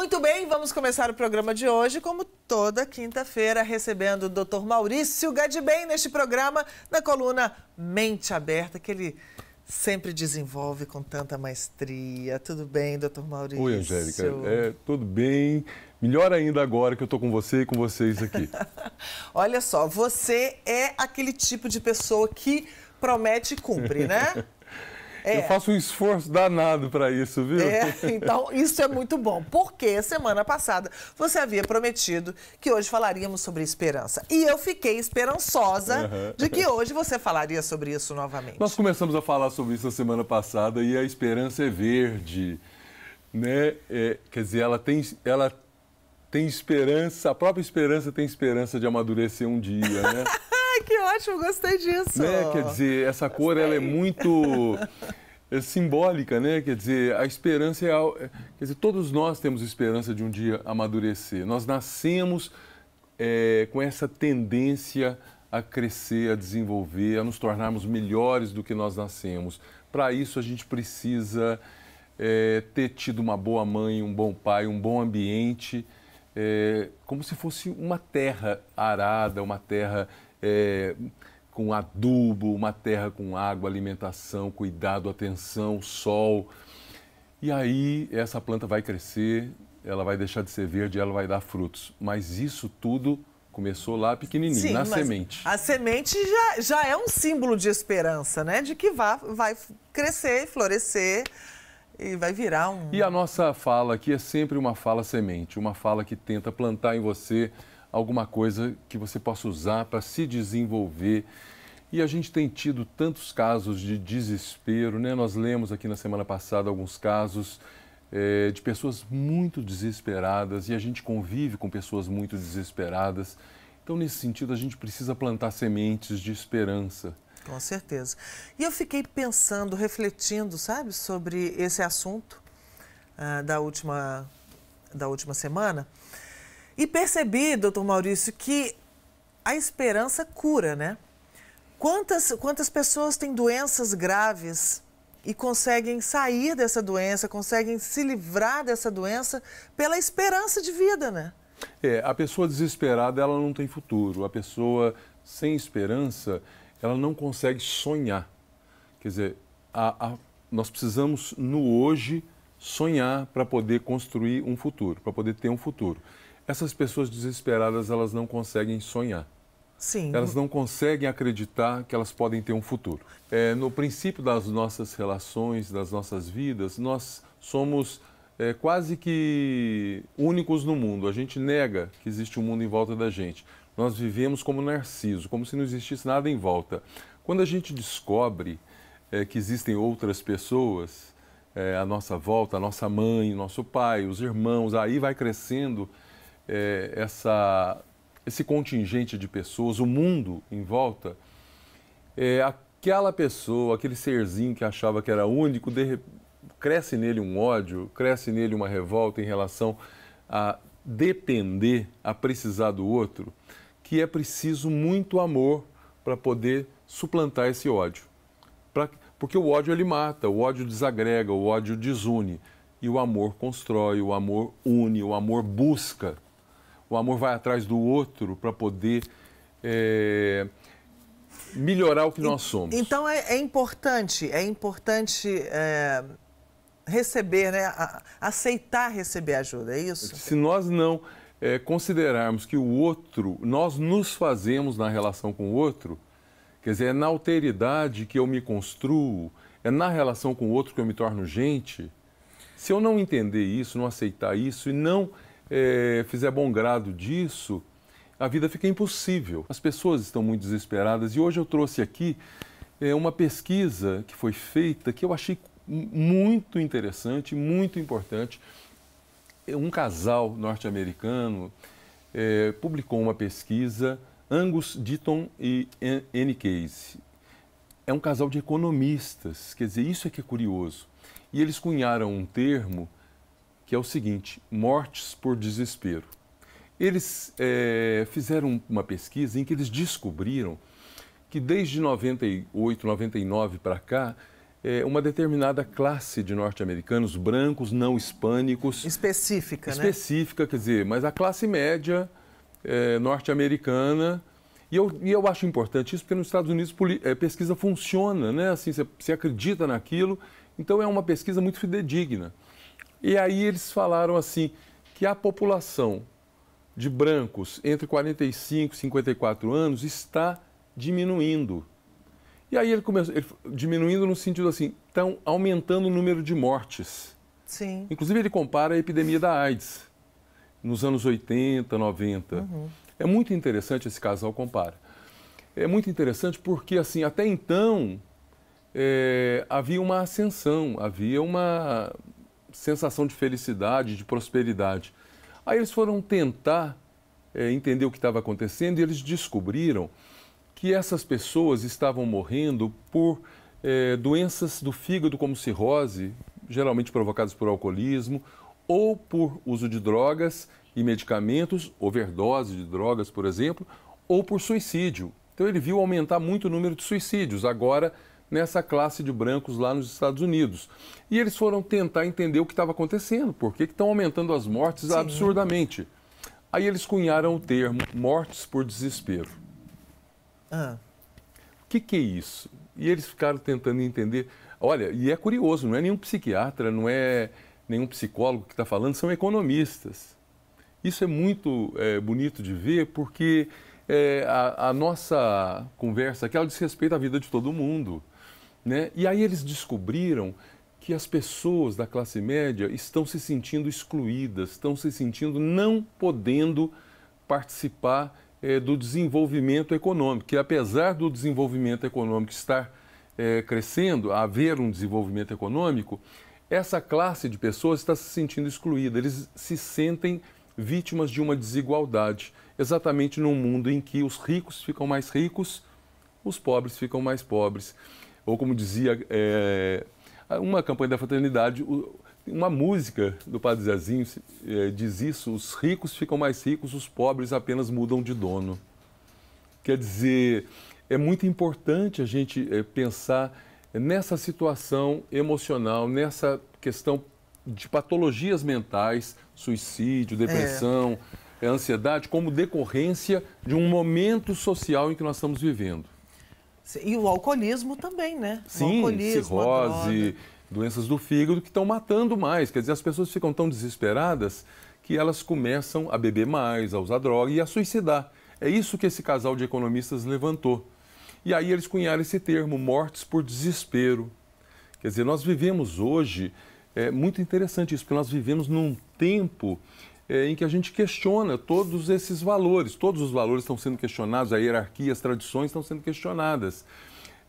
Muito bem, vamos começar o programa de hoje, como toda quinta-feira, recebendo o Dr. Maurício Gadibem neste programa, na coluna Mente Aberta, que ele sempre desenvolve com tanta maestria. Tudo bem, doutor Maurício? Oi, Angélica. É, tudo bem. Melhor ainda agora que eu estou com você e com vocês aqui. Olha só, você é aquele tipo de pessoa que promete e cumpre, né? É. Eu faço um esforço danado para isso, viu? É, então isso é muito bom, porque semana passada você havia prometido que hoje falaríamos sobre esperança. E eu fiquei esperançosa uhum. de que hoje você falaria sobre isso novamente. Nós começamos a falar sobre isso na semana passada e a esperança é verde, né? É, quer dizer, ela tem, ela tem esperança, a própria esperança tem esperança de amadurecer um dia, né? que ótimo, gostei disso. Né? Quer dizer, essa cor ela é muito É simbólica, né? Quer dizer, a esperança é. Quer dizer, todos nós temos esperança de um dia amadurecer. Nós nascemos é, com essa tendência a crescer, a desenvolver, a nos tornarmos melhores do que nós nascemos. Para isso, a gente precisa é, ter tido uma boa mãe, um bom pai, um bom ambiente, é, como se fosse uma terra arada, uma terra é, com adubo, uma terra com água, alimentação, cuidado, atenção, sol. E aí essa planta vai crescer, ela vai deixar de ser verde, ela vai dar frutos. Mas isso tudo começou lá pequenininho, Sim, na semente. A semente já, já é um símbolo de esperança, né? De que vá, vai crescer, florescer e vai virar um. E a nossa fala aqui é sempre uma fala semente, uma fala que tenta plantar em você alguma coisa que você possa usar para se desenvolver. E a gente tem tido tantos casos de desespero, né? Nós lemos aqui na semana passada alguns casos é, de pessoas muito desesperadas e a gente convive com pessoas muito desesperadas. Então, nesse sentido, a gente precisa plantar sementes de esperança. Com certeza. E eu fiquei pensando, refletindo, sabe, sobre esse assunto uh, da, última, da última semana. E percebi, doutor Maurício, que a esperança cura, né? Quantas, quantas pessoas têm doenças graves e conseguem sair dessa doença, conseguem se livrar dessa doença pela esperança de vida, né? É, a pessoa desesperada, ela não tem futuro. A pessoa sem esperança, ela não consegue sonhar. Quer dizer, a, a, nós precisamos, no hoje, sonhar para poder construir um futuro, para poder ter um futuro essas pessoas desesperadas, elas não conseguem sonhar. Sim. Elas não conseguem acreditar que elas podem ter um futuro. É, no princípio das nossas relações, das nossas vidas, nós somos é, quase que únicos no mundo. A gente nega que existe um mundo em volta da gente. Nós vivemos como narciso, como se não existisse nada em volta. Quando a gente descobre é, que existem outras pessoas é, à nossa volta, a nossa mãe, nosso pai, os irmãos, aí vai crescendo é, essa, esse contingente de pessoas, o mundo em volta, é, aquela pessoa, aquele serzinho que achava que era único, de, cresce nele um ódio, cresce nele uma revolta em relação a depender, a precisar do outro, que é preciso muito amor para poder suplantar esse ódio. Pra, porque o ódio ele mata, o ódio desagrega, o ódio desune. E o amor constrói, o amor une, o amor busca o amor vai atrás do outro para poder é, melhorar o que nós somos. Então é, é importante, é importante é, receber, né? aceitar receber ajuda, é isso? Se nós não é, considerarmos que o outro, nós nos fazemos na relação com o outro, quer dizer, é na alteridade que eu me construo, é na relação com o outro que eu me torno gente. Se eu não entender isso, não aceitar isso e não é, fizer bom grado disso, a vida fica impossível. As pessoas estão muito desesperadas e hoje eu trouxe aqui é, uma pesquisa que foi feita que eu achei muito interessante, muito importante. Eh, um casal norte-americano é, publicou uma pesquisa, Angus Ditton e N. Case. É um casal de economistas, quer dizer, isso é que é curioso. E eles cunharam um termo que é o seguinte: mortes por desespero. Eles é, fizeram uma pesquisa em que eles descobriram que desde 98, 99 para cá, é, uma determinada classe de norte-americanos, brancos, não hispânicos. Específica, né? Específica, quer dizer, mas a classe média é, norte-americana. E eu, e eu acho importante isso, porque nos Estados Unidos a pesquisa funciona, né? Assim, você acredita naquilo. Então é uma pesquisa muito fidedigna. E aí eles falaram assim que a população de brancos entre 45 e 54 anos está diminuindo. E aí ele começou, ele, diminuindo no sentido assim, estão aumentando o número de mortes. Sim. Inclusive ele compara a epidemia da AIDS nos anos 80, 90. Uhum. É muito interessante esse casal compara. É muito interessante porque assim até então é, havia uma ascensão, havia uma sensação de felicidade, de prosperidade. Aí eles foram tentar é, entender o que estava acontecendo e eles descobriram que essas pessoas estavam morrendo por é, doenças do fígado, como cirrose, geralmente provocadas por alcoolismo, ou por uso de drogas e medicamentos, overdose de drogas, por exemplo, ou por suicídio. Então ele viu aumentar muito o número de suicídios. Agora nessa classe de brancos lá nos Estados Unidos. E eles foram tentar entender o que estava acontecendo, por que estão aumentando as mortes Sim. absurdamente. Aí eles cunharam o termo mortes por desespero. Ah. O que, que é isso? E eles ficaram tentando entender. Olha, e é curioso, não é nenhum psiquiatra, não é nenhum psicólogo que está falando, são economistas. Isso é muito é, bonito de ver, porque é, a, a, nossa conversa aqui, ela diz respeito à vida de todo mundo. Né? E aí eles descobriram que as pessoas da classe média estão se sentindo excluídas, estão se sentindo não podendo participar é, do desenvolvimento econômico, que apesar do desenvolvimento econômico estar é, crescendo, haver um desenvolvimento econômico, essa classe de pessoas está se sentindo excluída, eles se sentem vítimas de uma desigualdade, exatamente num mundo em que os ricos ficam mais ricos, os pobres ficam mais pobres ou como dizia é, uma campanha da fraternidade, uma música do Padre Zezinho é, diz isso: os ricos ficam mais ricos, os pobres apenas mudam de dono. Quer dizer, é muito importante a gente é, pensar nessa situação emocional, nessa questão de patologias mentais, suicídio, é. depressão, é. ansiedade, como decorrência de um momento social em que nós estamos vivendo. E o alcoolismo também, né? Sim, cirrose, doenças do fígado que estão matando mais. Quer dizer, as pessoas ficam tão desesperadas que elas começam a beber mais, a usar droga e a suicidar. É isso que esse casal de economistas levantou. E aí eles cunharam esse termo, mortes por desespero. Quer dizer, nós vivemos hoje, é muito interessante isso, porque nós vivemos num tempo é, em que a gente questiona todos esses valores. Todos os valores estão sendo questionados, a hierarquia, as tradições estão sendo questionadas.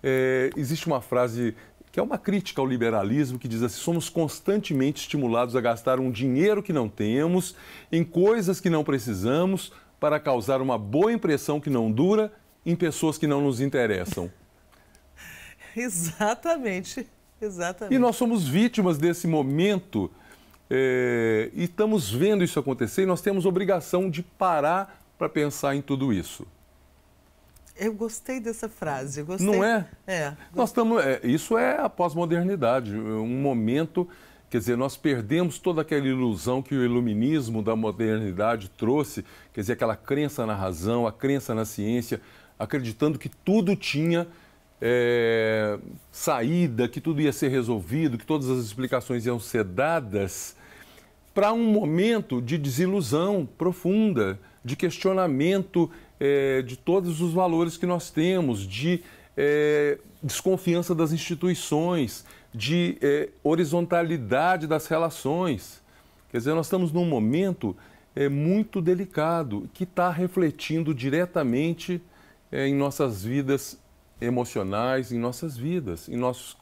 É, existe uma frase que é uma crítica ao liberalismo, que diz assim: somos constantemente estimulados a gastar um dinheiro que não temos em coisas que não precisamos para causar uma boa impressão que não dura em pessoas que não nos interessam. exatamente, exatamente. E nós somos vítimas desse momento é, e estamos vendo isso acontecer e nós temos obrigação de parar para pensar em tudo isso. Eu gostei dessa frase. Gostei... Não é? É. Nós estamos. É, isso é a pós-modernidade, um momento. Quer dizer, nós perdemos toda aquela ilusão que o iluminismo da modernidade trouxe, quer dizer, aquela crença na razão, a crença na ciência, acreditando que tudo tinha é, saída, que tudo ia ser resolvido, que todas as explicações iam ser dadas para um momento de desilusão profunda, de questionamento é, de todos os valores que nós temos, de é, desconfiança das instituições, de é, horizontalidade das relações. Quer dizer, nós estamos num momento é, muito delicado que está refletindo diretamente em nossas vidas emocionais, em nossas vidas, em nossos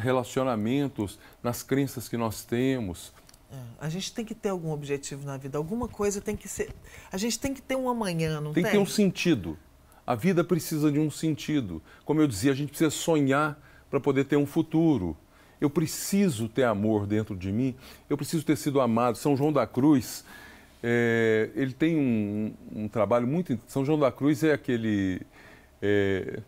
relacionamentos, nas crenças que nós temos, é, a gente tem que ter algum objetivo na vida, alguma coisa tem que ser. A gente tem que ter um amanhã, não tem? Tem que ter um sentido. A vida precisa de um sentido. Como eu dizia, a gente precisa sonhar para poder ter um futuro. Eu preciso ter amor dentro de mim, eu preciso ter sido amado. São João da Cruz, é, ele tem um, um, trabalho muito. São João da Cruz é aquele é,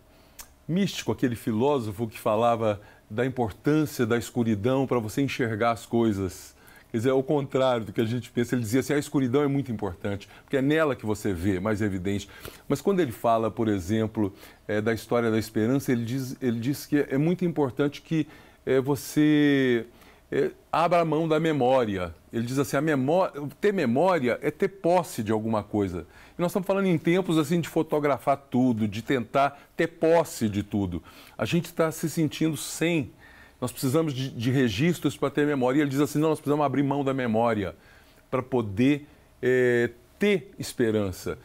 místico, aquele filósofo que falava da importância da escuridão para você enxergar as coisas. Quer dizer, ao é contrário do que a gente pensa, ele dizia assim: a escuridão é muito importante, porque é nela que você vê, mais evidente. Mas quando ele fala, por exemplo, é, da história da esperança, ele diz, ele diz que é muito importante que é, você é, abra a mão da memória. Ele diz assim: a memória, ter memória é ter posse de alguma coisa. E nós estamos falando em tempos assim de fotografar tudo, de tentar ter posse de tudo. A gente está se sentindo sem nós precisamos de, de registros para ter memória. E ele diz assim: não, nós precisamos abrir mão da memória para poder é, ter esperança.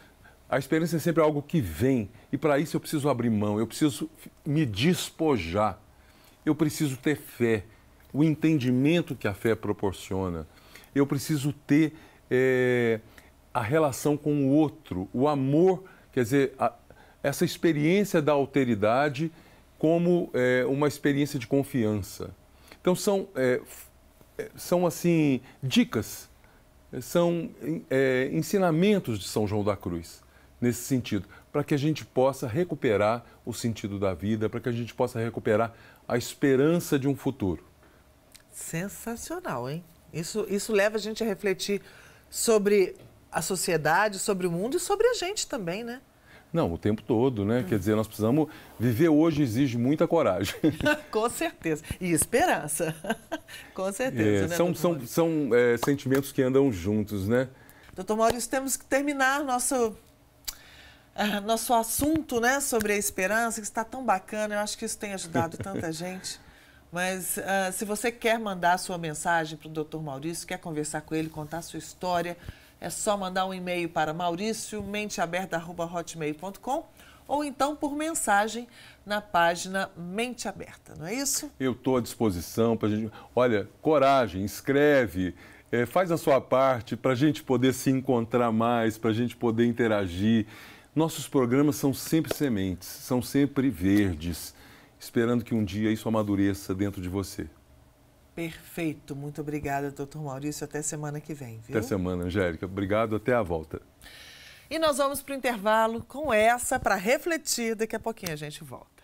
A esperança é sempre algo que vem, e para isso eu preciso abrir mão, eu preciso me despojar, eu preciso ter fé, o entendimento que a fé proporciona, eu preciso ter é, a relação com o outro, o amor, quer dizer, a, essa experiência da alteridade como é, uma experiência de confiança. Então são, é, é são assim dicas, é, são é, ensinamentos de São João da Cruz nesse sentido, para que a gente possa recuperar o sentido da vida, para que a gente possa recuperar a esperança de um futuro. Sensacional, hein? Isso, isso leva a gente a refletir sobre a sociedade, sobre o mundo e sobre a gente também, né? Não, o tempo todo, né? Hum. Quer dizer, nós precisamos. Viver hoje exige muita coragem. Com certeza. E esperança. Com certeza. É, né, são são, são é, sentimentos que andam juntos, né? Doutor Maurício, temos que terminar nosso. Ah, nosso assunto, né, sobre a esperança, que está tão bacana, eu acho que isso tem ajudado tanta gente. Mas ah, se você quer mandar a sua mensagem para o doutor Maurício, quer conversar com ele, contar a sua história, é só mandar um e-mail para mauriciomenteaberta.hotmail.com ou então por mensagem na página Mente Aberta, não é isso? Eu estou à disposição para a gente. Olha, coragem, escreve, é, faz a sua parte para a gente poder se encontrar mais, para a gente poder interagir. Nossos programas são sempre sementes, são sempre verdes, esperando que um dia isso amadureça dentro de você. Perfeito. Muito obrigada, doutor Maurício. Até semana que vem. Viu? Até semana, Angélica. Obrigado. Até a volta. E nós vamos para o intervalo com essa para refletir. Daqui a pouquinho a gente volta.